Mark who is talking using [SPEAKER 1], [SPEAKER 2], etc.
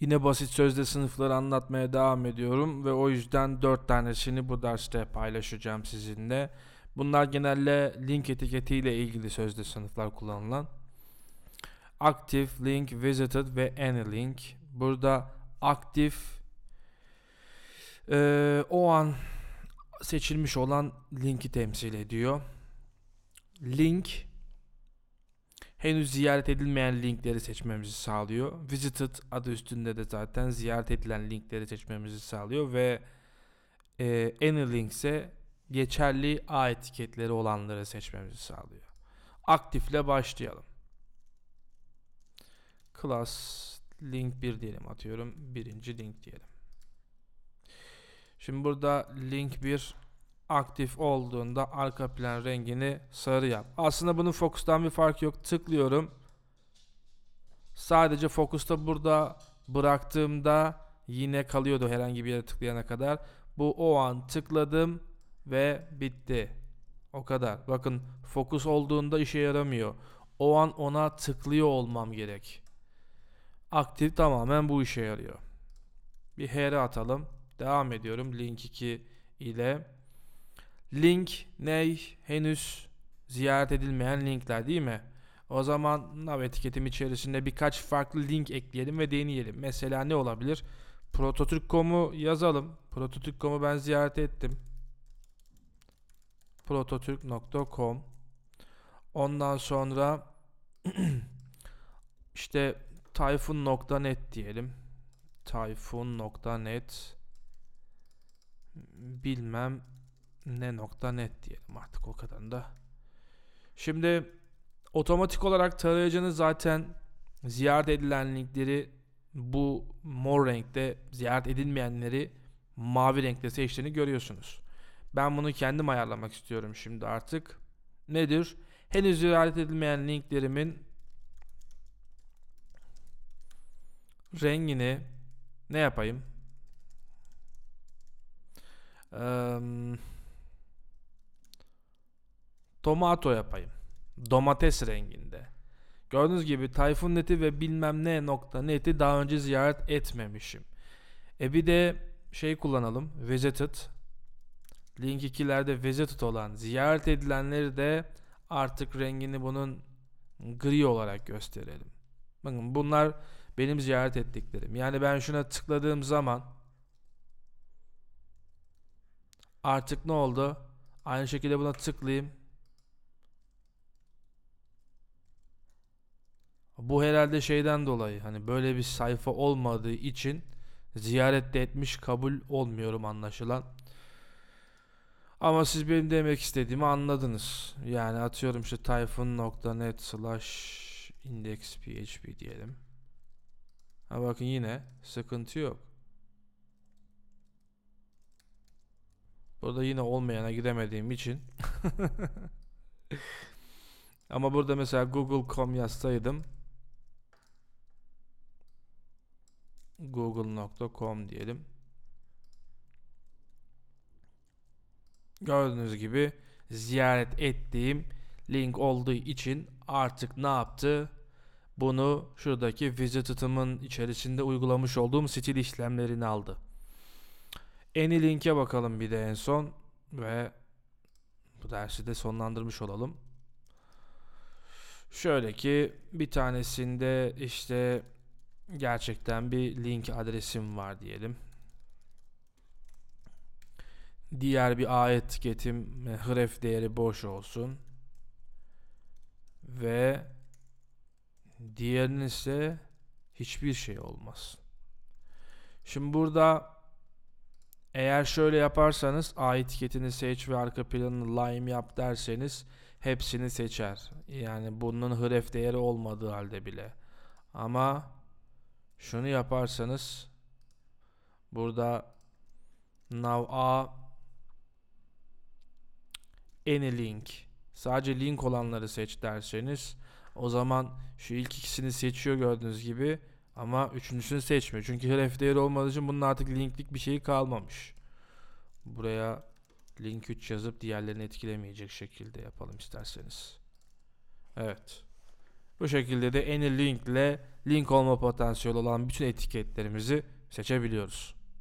[SPEAKER 1] Yine basit sözde sınıfları anlatmaya devam ediyorum ve o yüzden 4 tanesini bu derste paylaşacağım sizinle. Bunlar genelde link etiketiyle ilgili sözde sınıflar kullanılan. active, link, visited ve any link. Burada aktif e, o an seçilmiş olan linki temsil ediyor. Link henüz ziyaret edilmeyen linkleri seçmemizi sağlıyor. Visited adı üstünde de zaten ziyaret edilen linkleri seçmemizi sağlıyor ve e, any linkse geçerli A etiketleri olanları seçmemizi sağlıyor. Aktifle başlayalım. Class link 1 diyelim atıyorum. Birinci link diyelim. Şimdi burada link 1 aktif olduğunda arka plan rengini sarı yap. Aslında bunun fokustan bir fark yok. Tıklıyorum. Sadece fokusta burada bıraktığımda yine kalıyordu herhangi bir yere tıklayana kadar. Bu o an tıkladım ve bitti. O kadar. Bakın fokus olduğunda işe yaramıyor. O an ona tıklıyor olmam gerek. Aktif tamamen bu işe yarıyor. Bir HR e atalım. Devam ediyorum. Link 2 ile Link ney henüz ziyaret edilmeyen linkler değil mi? O zaman nav etiketim içerisinde birkaç farklı link ekleyelim ve deneyelim. Mesela ne olabilir? Prototürk.com'u yazalım. Prototürk.com'u ben ziyaret ettim. Prototürk.com Ondan sonra işte typhoon.net diyelim. Typhoon.net. bilmem ne nokta net diyelim artık o kadar da. Şimdi otomatik olarak tarayıcını zaten ziyaret edilen linkleri bu mor renkte ziyaret edilmeyenleri mavi renkte seçtiğini görüyorsunuz. Ben bunu kendim ayarlamak istiyorum şimdi artık. Nedir? Henüz ziyaret edilmeyen linklerimin rengini ne yapayım? Eee tomato yapayım. Domates renginde. Gördüğünüz gibi Tayfun Neti ve bilmem ne nokta neti daha önce ziyaret etmemişim. E bir de şey kullanalım. Visited. Link 2'lerde visited olan ziyaret edilenleri de artık rengini bunun gri olarak gösterelim. Bakın bunlar benim ziyaret ettiklerim. Yani ben şuna tıkladığım zaman artık ne oldu? Aynı şekilde buna tıklayayım. Bu herhalde şeyden dolayı hani böyle bir sayfa olmadığı için ziyaret de etmiş kabul olmuyorum anlaşılan. Ama siz benim demek istediğimi anladınız. Yani atıyorum işte typhoon.net slash indexphp diyelim. Ha bakın yine sıkıntı yok. Burada yine olmayana gidemediğim için. Ama burada mesela google.com yazsaydım google.com diyelim. Gördüğünüz gibi ziyaret ettiğim link olduğu için artık ne yaptı? Bunu şuradaki visitit'imin içerisinde uygulamış olduğum stil işlemlerini aldı. Any linke bakalım bir de en son ve bu dersi de sonlandırmış olalım. Şöyle ki bir tanesinde işte gerçekten bir link adresim var diyelim. Diğer bir A etiketim e, href değeri boş olsun. Ve diğerinin ise hiçbir şey olmaz. Şimdi burada eğer şöyle yaparsanız A etiketini seç ve arka planını lime yap derseniz hepsini seçer. Yani bunun href değeri olmadığı halde bile. Ama şunu yaparsanız burada nav a any link sadece link olanları seç derseniz o zaman şu ilk ikisini seçiyor gördüğünüz gibi ama üçüncüsünü seçmiyor. Çünkü heref değeri olmadığı için bunun artık linklik bir şeyi kalmamış. Buraya link 3 yazıp diğerlerini etkilemeyecek şekilde yapalım isterseniz. Evet. Bu şekilde de any link ile link olma potansiyeli olan bütün etiketlerimizi seçebiliyoruz.